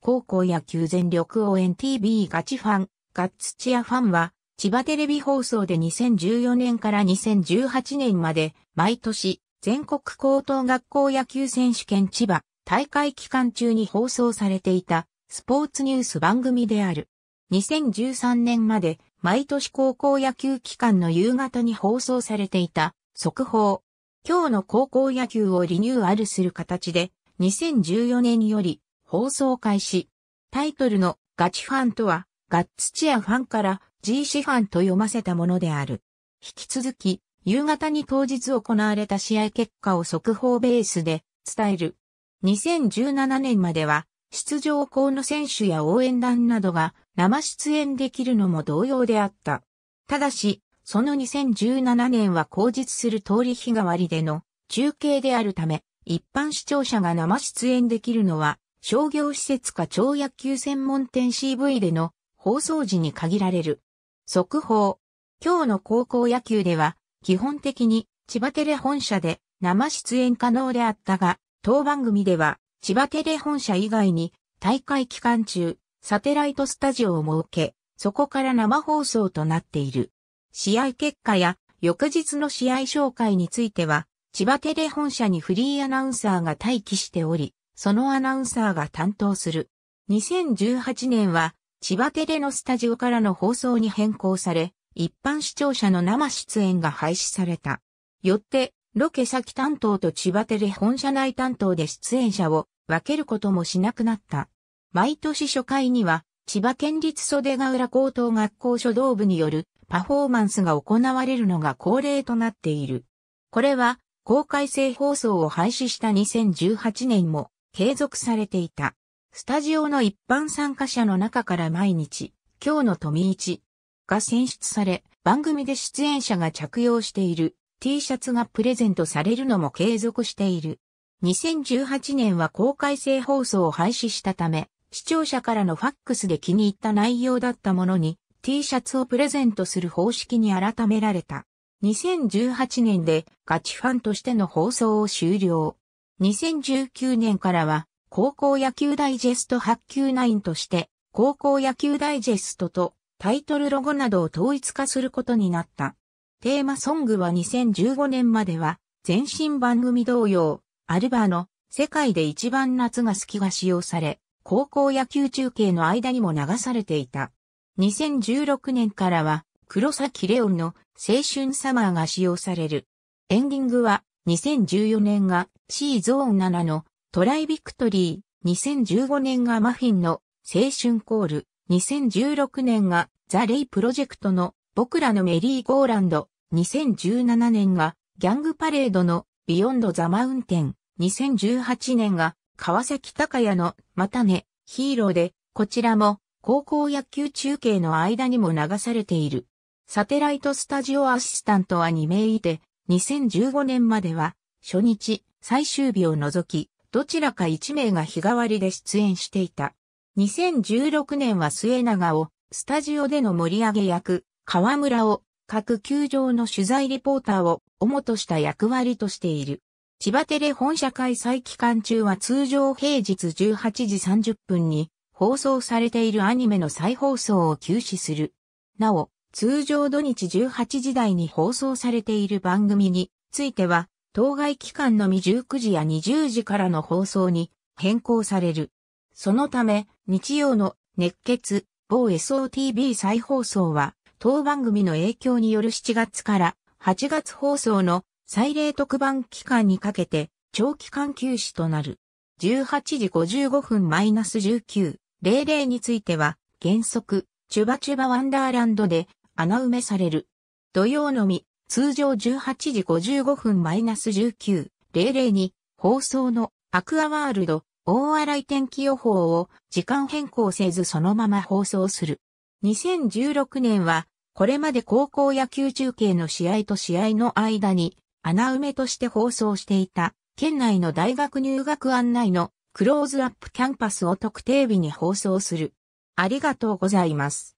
高校野球全力応援 TV ガチファン、ガッツチアファンは、千葉テレビ放送で2014年から2018年まで、毎年、全国高等学校野球選手権千葉大会期間中に放送されていた、スポーツニュース番組である。2013年まで、毎年高校野球期間の夕方に放送されていた、速報。今日の高校野球をリニューアルする形で、2014年より放送開始。タイトルのガチファンとは、ガッツチアファンから G シファンと読ませたものである。引き続き、夕方に当日行われた試合結果を速報ベースで伝える。2017年までは、出場校の選手や応援団などが生出演できるのも同様であった。ただし、その2017年は後日する通り日替わりでの中継であるため、一般視聴者が生出演できるのは商業施設か超野球専門店 CV での放送時に限られる。速報。今日の高校野球では、基本的に千葉テレ本社で生出演可能であったが、当番組では千葉テレ本社以外に大会期間中、サテライトスタジオを設け、そこから生放送となっている。試合結果や翌日の試合紹介については、千葉テレ本社にフリーアナウンサーが待機しており、そのアナウンサーが担当する。2018年は、千葉テレのスタジオからの放送に変更され、一般視聴者の生出演が廃止された。よって、ロケ先担当と千葉テレ本社内担当で出演者を分けることもしなくなった。毎年初回には、千葉県立袖ヶ浦高等学校書道部によるパフォーマンスが行われるのが恒例となっている。これは、公開性放送を廃止した2018年も継続されていた。スタジオの一般参加者の中から毎日、今日の富一が選出され、番組で出演者が着用している T シャツがプレゼントされるのも継続している。2018年は公開性放送を廃止したため、視聴者からのファックスで気に入った内容だったものに T シャツをプレゼントする方式に改められた。2018年でガチファンとしての放送を終了。2019年からは、高校野球ダイジェスト899として、高校野球ダイジェストとタイトルロゴなどを統一化することになった。テーマソングは2015年までは、前身番組同様、アルバの世界で一番夏が好きが使用され、高校野球中継の間にも流されていた。2016年からは、黒崎レオンの青春サマーが使用される。エンディングは、2014年が C ゾーン7のトライビクトリー、2015年がマフィンの青春コール、2016年がザ・レイプロジェクトの僕らのメリーゴーランド、2017年がギャングパレードのビヨンド・ザ・マウンテン、2018年が川崎隆也のまたね、ヒーローで、こちらも高校野球中継の間にも流されている。サテライトスタジオアシスタントは2名いて、2015年までは、初日、最終日を除き、どちらか1名が日替わりで出演していた。2016年は末永を、スタジオでの盛り上げ役、河村を、各球場の取材リポーターを主とした役割としている。千葉テレ本社開催期間中は通常平日18時30分に放送されているアニメの再放送を休止する。なお、通常土日18時台に放送されている番組については、当該期間のみ19時や20時からの放送に変更される。そのため、日曜の熱血、某 SOTB 再放送は、当番組の影響による7月から8月放送の最例特番期間にかけて長期間休止となる。18時55分 -19、00については、原則、チュバチュバワンダーランドで穴埋めされる。土曜のみ、通常18時55分 -19.00 に放送のアクアワールド大洗天気予報を時間変更せずそのまま放送する。2016年はこれまで高校野球中継の試合と試合の間に穴埋めとして放送していた県内の大学入学案内のクローズアップキャンパスを特定日に放送する。ありがとうございます。